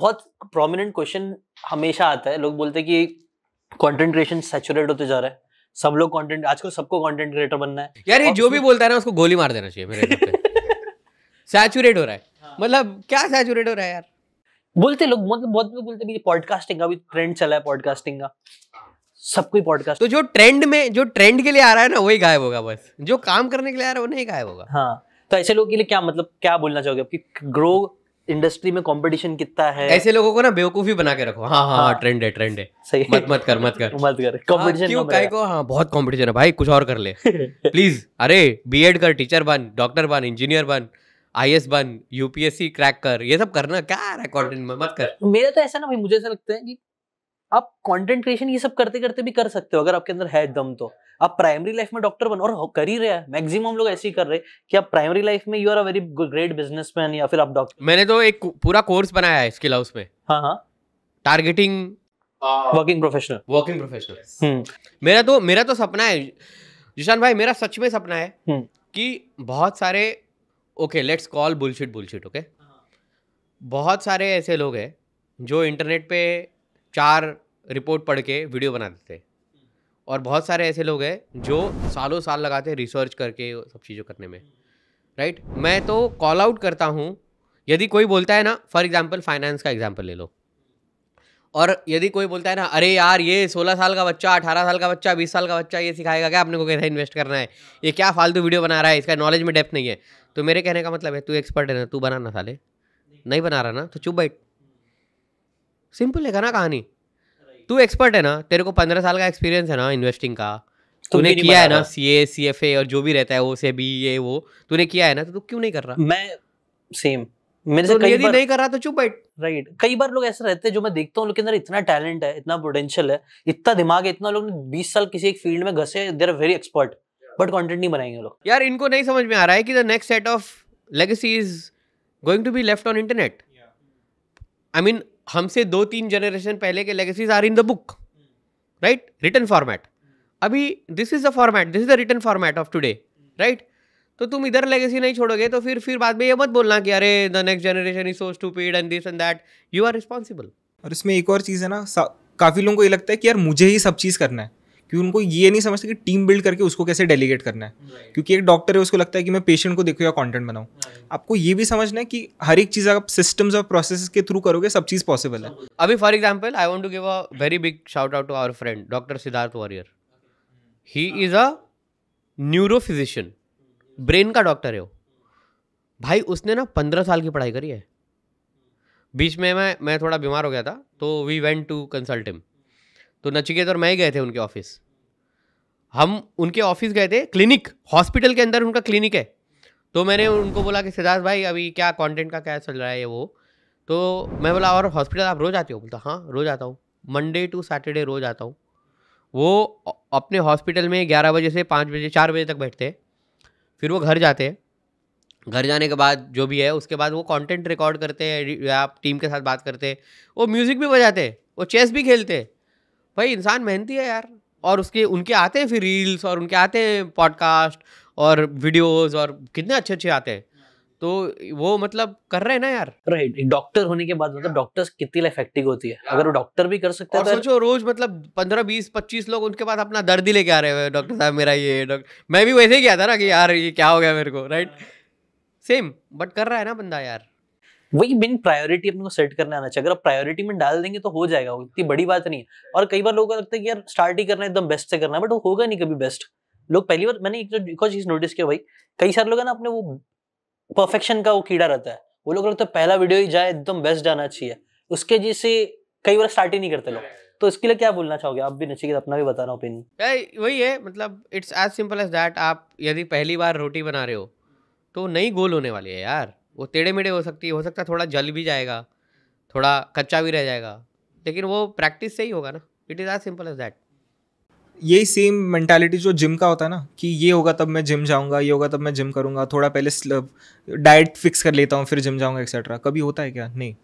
बहुत prominent question हमेशा आता है लोग बोलते हैं कि कंटेंट सेचुरेट होते जा रहा है सब लोग कंटेंट आजकल सबको कंटेंट क्रिएटर बनना है यार ये जो भी बोलता है ना उसको गोली मार देना चाहिए मेरे सैचुरेट हो रहा है हाँ। मतलब क्या सैचुरेट हो रहा है यार बोलते लोग मतलब बहुत लोग बोलते हैं पॉडकास्टिंग का भी ट्रेंड चला है पॉडकास्टिंग का सबको पॉडकास्ट तो जो ट्रेंड में जो ट्रेंड के लिए आ रहा है ना वही गायब होगा बस जो काम करने के लिए आ रहा है वो नहीं गायब होगा हाँ तो ऐसे लोग के लिए क्या मतलब क्या बोलना चाहोगे आपकी ग्रो इंडस्ट्री में कंपटीशन कितना है ऐसे लोगों को ना बेवकूफी बना के रखो हाँ हाँ, ट्रेंड हाँ, हाँ। है ट्रेंड है सही मत मत कर मत कर मत कर कंपटीशन हाँ, क्यों काय को हाँ बहुत कंपटीशन है भाई कुछ और कर ले प्लीज अरे बीएड कर टीचर बन डॉक्टर बन इंजीनियर बन आई बन यूपीएससी क्रैक कर ये सब करना क्या है कॉन्टेंट में मत कर मेरा तो ऐसा ना भाई मुझे ऐसा लगता है कि आप कंटेंट क्रिएशन ये सब करते करते भी कर सकते हो अगर आपके अंदर है दम तो आप प्राइमरी लाइफ में डॉक्टर बनो और कर ही रहे हैं मैक्सिमम लोग ऐसे ही कर रहे हैं कि आप प्राइमरी लाइफ में you are a very great businessman या फिर आप डॉक्टर मैंने तो एक पूरा कोर्स बनाया है इसके अलावा उसमें हाँ हाँ targeting working professional working professional मेरा तो मेरा तो सपना है जिशान भाई मेरा सच में सपना है हम्म। कि बहुत सारे okay let's call bullshit bullshit okay बहुत सारे ऐसे लोग हैं जो इंटरनेट पे चार रिपोर्ट पढ़ के वीडियो बना देते हैं और बहुत सारे ऐसे लोग हैं जो सालों साल लगाते हैं रिसर्च करके सब चीज़ों करने में राइट right? मैं तो कॉल आउट करता हूँ यदि कोई बोलता है ना फॉर एग्जाम्पल फाइनेंस का एग्जाम्पल ले लो और यदि कोई बोलता है ना अरे यार ये सोलह साल का बच्चा अठारह साल का बच्चा बीस साल का बच्चा ये सिखाएगा क्या अपने को कैसे इन्वेस्ट करना है ये क्या फालतू वीडियो बना रहा है इसका नॉलेज में डेप्थ नहीं है तो मेरे कहने का मतलब है तू एक्सपर्ट है ना तू बनाना साले नहीं बना रहा ना तो चुप बैठ सिंपल है ना कहानी तू एक्सपर्ट है ना तेरे को पंद्रह साल का एक्सपीरियंस है ना इन्वेस्टिंग का तूने किया है ना सी ए सी एफ ए और जो भी रहता है वो से बी ए वो तूने किया है ना तो तू क्यों नहीं कर रहा मैं सेम मेरे तो से कई नहीं कर रहा तो चुप बैठ राइट कई बार लोग ऐसे रहते हैं जो मैं देखता हूँ उनके अंदर इतना टैलेंट है इतना पोटेंशियल है इतना दिमाग है इतना लोग बीस साल किसी एक फील्ड में घसे there are very expert but content नहीं बनाएंगे लोग यार इनको नहीं समझ में आ रहा है कि the next set of legacy is going to be left on internet I mean हमसे दो तीन जनरेशन पहले के legacies are in the book right written format अभी this is the format this is the written format of today right तो तुम इधर legacy नहीं छोड़ोगे तो फिर फिर बाद में ये मत बोलना कि अरे the next generation is so stupid and this and that you are responsible और इसमें एक और चीज़ है ना काफ़ी लोगों को ये लगता है कि यार मुझे ही सब चीज़ करना है क्योंकि उनको ये नहीं समझते कि टीम बिल्ड करके उसको कैसे डेलीगेट करना है right. क्योंकि एक डॉक्टर है उसको लगता है कि मैं पेशेंट को देखो या कॉन्टेंट बनाऊँ right. आपको ये भी समझना है कि हर एक चीज़ आप सिस्टम्स और प्रोसेस के थ्रू करोगे सब चीज़ पॉसिबल है अभी for example I want to give a very big shout out to our friend doctor Siddharth Warrier he is a neuro physician brain का डॉक्टर है वो भाई उसने ना पंद्रह साल की पढ़ाई करी है बीच में मैं मैं थोड़ा बीमार हो गया था तो we went to consult him तो नचिकेत और मैं ही गए थे उनके ऑफिस हम उनके ऑफिस गए थे क्लिनिक हॉस्पिटल के अंदर उनका क्लिनिक है तो मैंने उनको बोला कि सिद्धार्थ भाई अभी क्या कंटेंट का क्या चल रहा है वो तो मैं बोला और हॉस्पिटल आप रोज़ आते हो बोलता हाँ रोज़ आता हूँ मंडे टू सैटरडे रोज़ आता हूँ वो अपने हॉस्पिटल में ग्यारह बजे से पाँच बजे चार बजे तक बैठते हैं फिर वो घर जाते हैं घर जाने के बाद जो भी है उसके बाद वो कंटेंट रिकॉर्ड करते हैं आप टीम के साथ बात करते हैं वो म्यूज़िक भी बजाते हैं वो चेस भी खेलते हैं भाई इंसान मेहनती है यार और उसके उनके आते हैं फिर रील्स और उनके आते हैं पॉडकास्ट और वीडियोस और कितने अच्छे अच्छे आते हैं तो वो मतलब कर रहे हैं ना यार राइट डॉक्टर होने के बाद मतलब डॉक्टर्स कितनी इफेक्टिव होती है अगर वो डॉक्टर भी कर सकते हैं तो सोचो रोज मतलब पंद्रह बीस पच्चीस लोग उनके पास अपना दर्द ही लेके आ रहे हैं डॉक्टर साहब मेरा ये डॉक्टर मैं भी वैसे ही गया था ना कि यार ये क्या हो गया मेरे को राइट सेम बट कर रहा है ना बंदा यार वही बिन प्रायोरिटी अपने को सेट करने आना चाहिए अगर आप प्रायोरिटी में डाल देंगे तो हो जाएगा इतनी बड़ी बात नहीं है और कई बार लोगों को लगता है कि यार स्टार्ट ही करना एकदम बेस्ट से करना है बट वो होगा नहीं कभी बेस्ट लोग पहली बार मैंने एक और चीज नोटिस किया भाई कई सारे लोग है ना अपने वो परफेक्शन का वो कीड़ा रहता है वो लोग लगता है पहला वीडियो ही जाए एकदम बेस्ट जाना चाहिए उसके जैसे कई बार स्टार्ट ही नहीं करते लोग तो इसके लिए क्या बोलना चाहोगे आप भी नचिकेत अपना भी बताना ओपिनियन वही है मतलब it's as simple as that आप यदि पहली बार रोटी बना रहे हो तो नई गोल होने वाली है यार वो टेढ़े मेढ़े हो सकती है हो सकता है थोड़ा जल भी जाएगा थोड़ा कच्चा भी रह जाएगा लेकिन वो प्रैक्टिस से ही होगा ना it is as simple as that यही सेम मेंटालिटी जो जिम का होता है ना कि ये होगा तब मैं जिम जाऊंगा ये होगा तब मैं जिम करूंगा थोड़ा पहले डाइट फिक्स कर लेता हूँ फिर जिम जाऊंगा एक्सेट्रा कभी होता है क्या नहीं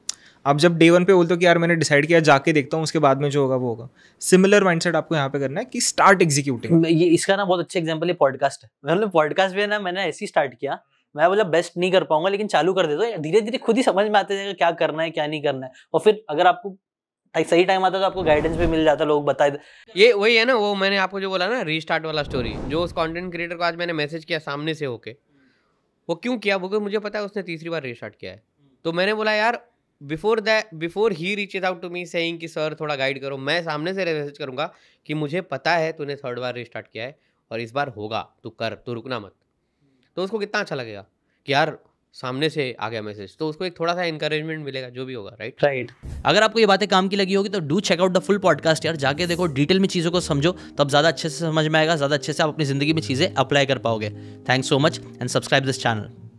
आप जब डे वन पे बोलते हो कि यार मैंने डिसाइड किया जाके देखता हूँ उसके बाद में जो होगा वो होगा सिमिलर माइंडसेट आपको यहाँ पे करना है कि स्टार्ट एग्जीक्यूटिंग ये इसका ना बहुत अच्छा एग्जाम्पल है पॉडकास्ट मतलब पॉडकास्ट भी है ना मैंने ऐसे ही स्टार्ट किया मैं बोला बेस्ट नहीं कर पाऊंगा लेकिन चालू कर दे दो तो धीरे धीरे खुद ही समझ में आते जाएगा क्या करना है क्या नहीं करना है और फिर अगर आपको सही टाइम आता तो आपको गाइडेंस भी मिल जाता लोग बताए ये वही है ना वो मैंने आपको जो बोला ना रीस्टार्ट वाला स्टोरी जो उस कंटेंट क्रिएटर को आज मैंने मैसेज किया सामने से होके वो क्यों किया वो मुझे पता है उसने तीसरी बार रीस्टार्ट किया है तो मैंने बोला यार before that before he reaches out to me saying कि सर थोड़ा गाइड करो मैं सामने से मैसेज करूंगा कि मुझे पता है तूने थर्ड बार रिस्टार्ट किया है और इस बार होगा तू कर तू रुकना मत तो उसको कितना अच्छा लगेगा कि यार सामने से आ गया मैसेज तो उसको एक थोड़ा सा इंकरेजमेंट मिलेगा जो भी होगा राइट राइट अगर आपको ये बातें काम की लगी होगी तो do check out the full podcast यार जाके देखो डिटेल में चीज़ों को समझो तब ज़्यादा अच्छे से समझ में आएगा ज़्यादा अच्छे से आप अपनी ज़िंदगी में चीज़ें अप्लाई कर पाओगे thanks so much and subscribe this channel